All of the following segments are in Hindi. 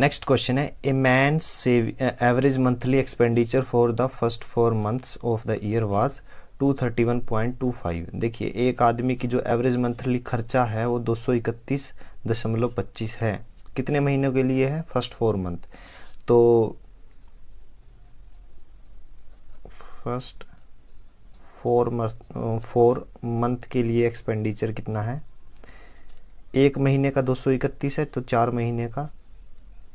नेक्स्ट क्वेश्चन है a man average monthly expenditure for the first four months of the year was 231.25 देखिए एक आदमी की जो एवरेज मंथली खर्चा है वो दो है कितने महीनों के लिए है फर्स्ट फोर मंथ तो first four month four month के लिए एक्सपेंडिचर कितना है एक महीने का दो सौ इकतीस है तो चार महीने का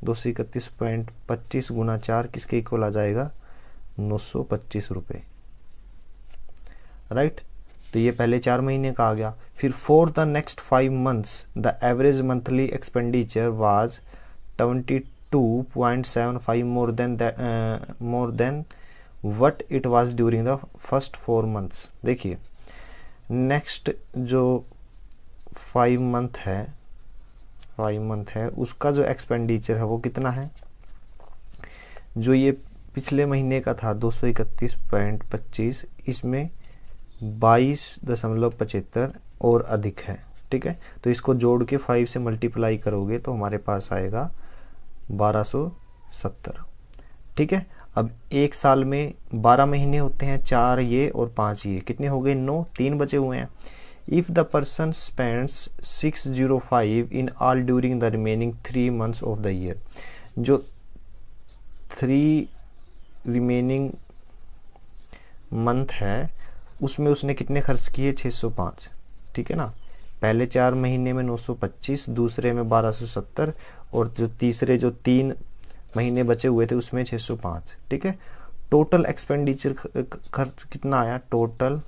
दो सौ इकतीस पॉइंट पच्चीस गुना चार किसके इक्वल आ जाएगा नौ सौ पच्चीस रुपये राइट तो ये पहले चार महीने का आ गया फिर for the next five months the average monthly expenditure was twenty two point seven five more than more than what it was during the first four months देखिए नेक्स्ट जो फाइव मंथ है वायु मंथ है उसका जो एक्सपेंडिचर है वो कितना है जो ये पिछले महीने का था दो सौ इकतीस पॉइंट पच्चीस इसमें बाईस दशमलव पचहत्तर और अधिक है ठीक है तो इसको जोड़ के फाइव से मल्टीप्लाई करोगे तो हमारे पास आएगा बारह सौ सत्तर ठीक है अब एक साल में बारह महीने होते हैं चार ये और पाँच ये कितने हो गए नौ तीन बचे हुए हैं if the person spends six zero five in all during the remaining three months of the year जो थ्री रिमेनिंग मंथ है उसमें उसने कितने खर्च किए छः सौ पाँच ठीक है ना पहले चार महीने में नौ सौ पच्चीस दूसरे में बारह सौ सत्तर और जो तीसरे जो तीन महीने बचे हुए थे उसमें छः सौ पाँच ठीक है टोटल एक्सपेंडिचर खर्च कितना आया टोटल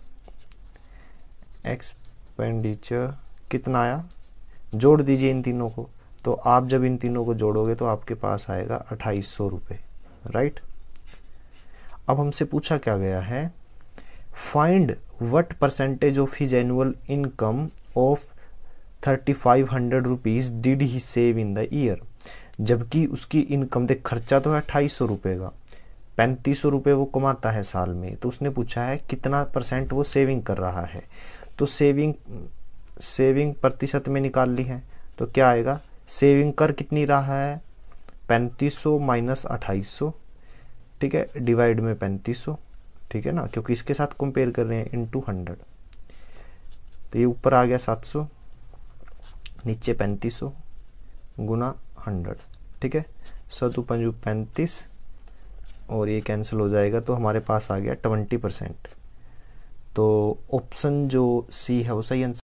एक्स एक्सपेंडिचर कितना आया जोड़ दीजिए इन तीनों को तो आप जब इन तीनों को जोड़ोगे तो आपके पास आएगा अट्ठाईस सौ रुपये राइट अब हमसे पूछा क्या गया है find what percentage of his annual income of thirty five hundred rupees did he save in the year जबकि उसकी इनकम देख खर्चा तो है अट्ठाईस सौ रुपये का पैंतीस सौ रुपये वो कमाता है साल में तो उसने पूछा है कितना परसेंट वो सेविंग कर रहा है तो सेविंग सेविंग प्रतिशत में निकाल ली है तो क्या आएगा सेविंग कर कितनी रहा है पैंतीस सौ माइनस अट्ठाईस सौ ठीक है डिवाइड में पैंतीस सौ ठीक है ना क्योंकि इसके साथ कंपेयर कर रहे हैं इन टू हंड्रेड तो ये ऊपर आ गया सात सौ नीचे पैंतीस सौ गुना हंड्रेड ठीक है सतु पंजू पैंतीस और ये कैंसिल हो जाएगा तो हमारे पास आ गया ट्वेंटी परसेंट तो ऑप्शन जो सी है वो सही आंसर